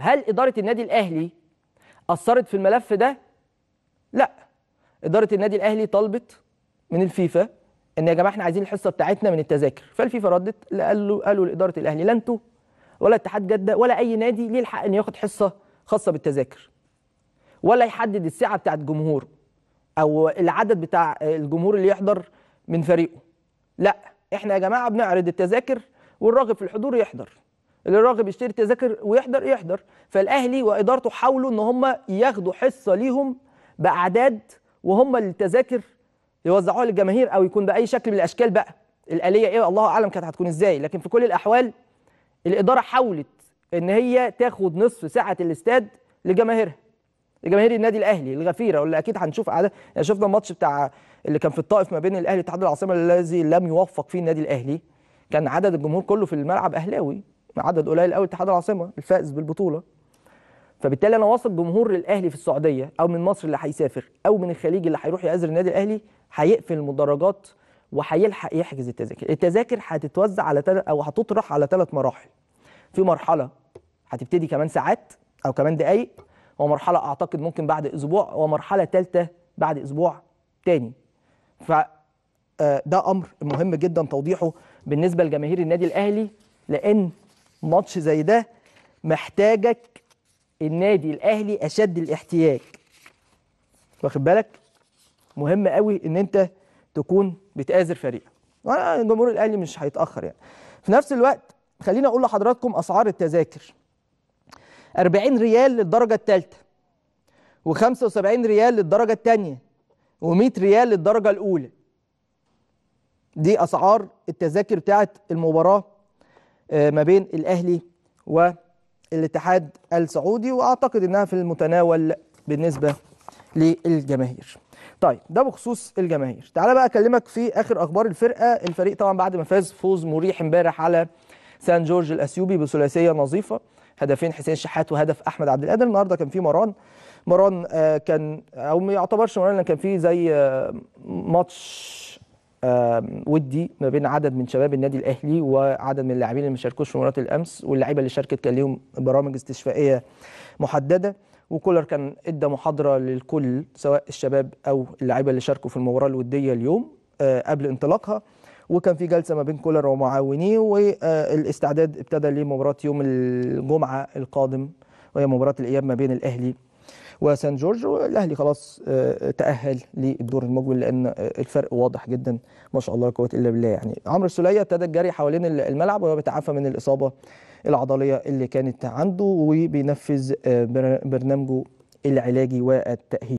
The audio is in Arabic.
هل إدارة النادي الأهلي أثرت في الملف ده؟ لا إدارة النادي الأهلي طلبت من الفيفا ان يا جماعه احنا عايزين الحصه بتاعتنا من التذاكر فالفيفا ردت قالوا قالوا لاداره الاهلي لا انتوا ولا اتحاد جده ولا اي نادي ليه الحق ان ياخد حصه خاصه بالتذاكر ولا يحدد السعه بتاعه جمهوره او العدد بتاع الجمهور اللي يحضر من فريقه لا احنا يا جماعه بنعرض التذاكر والراغب في الحضور يحضر اللي راغب يشتري تذاكر ويحضر يحضر فالاهلي وادارته حاولوا ان هم ياخدوا حصه ليهم باعداد وهم التذاكر يوزعوها للجماهير او يكون باي شكل من الاشكال بقى الاليه ايه الله اعلم كانت هتكون ازاي لكن في كل الاحوال الاداره حاولت ان هي تاخد نصف سعه الاستاد لجماهيرها لجماهير النادي الاهلي الغفيره واللي اكيد هنشوف اعداد يعني شفنا الماتش بتاع اللي كان في الطائف ما بين الاهلي واتحاد العاصمه الذي لم يوفق فيه النادي الاهلي كان عدد الجمهور كله في الملعب اهلاوي عدد قليل قوي اتحاد العاصمه الفائز بالبطوله فبالتالي انا واثق جمهور الاهلي في السعوديه او من مصر اللي هيسافر او من الخليج اللي هيروح يعازر النادي الاهلي هيقفل المدرجات وهيلحق يحجز التذاكر التذاكر هتتوزع على تل... او هتطرح على ثلاث مراحل في مرحله هتبتدي كمان ساعات او كمان دقايق ومرحله اعتقد ممكن بعد اسبوع ومرحله ثالثه بعد اسبوع تاني ف آه، ده امر مهم جدا توضيحه بالنسبه لجماهير النادي الاهلي لان ماتش زي ده محتاجك النادي الاهلي اشد الاحتياج واخد بالك مهم قوي ان انت تكون بتآزر فريقك جمهور الاهلي مش هيتاخر يعني في نفس الوقت خليني اقول لحضراتكم اسعار التذاكر 40 ريال للدرجه الثالثه و75 ريال للدرجه الثانيه و100 ريال للدرجه الاولى دي اسعار التذاكر بتاعه المباراه آه، ما بين الأهلي والاتحاد السعودي وأعتقد أنها في المتناول بالنسبة للجماهير طيب ده بخصوص الجماهير تعالى بقى أكلمك في آخر أخبار الفرقة الفريق طبعا بعد ما فاز فوز مريح امبارح على سان جورج الأثيوبي بثلاثية نظيفة هدفين حسين شحات وهدف أحمد عبد القادر النهاردة كان في مران مران آه، كان او ما يعتبرش مران كان في زي آه، ماتش ودي ما بين عدد من شباب النادي الاهلي وعدد من اللاعبين اللي ما شاركوش في مباراه الامس واللعيبه اللي شاركت كان ليهم برامج استشفائيه محدده وكولر كان ادى محاضره للكل سواء الشباب او اللعيبه اللي شاركوا في المباراه الوديه اليوم آه، قبل انطلاقها وكان في جلسه ما بين كولر ومعاونيه والاستعداد ابتدى لمباراه يوم الجمعه القادم وهي مباراه الاياب ما بين الاهلي وسان جورج والاهلي خلاص آه، تاهل للدور المقبل لان آه، الفرق واضح جدا ما شاء الله لا قوه الا بالله يعني عمرو السوليه ابتدى الجري حوالين الملعب وهو بيتعافى من الاصابه العضليه اللي كانت عنده وبينفذ آه، برنامجه العلاجي والتاهيلي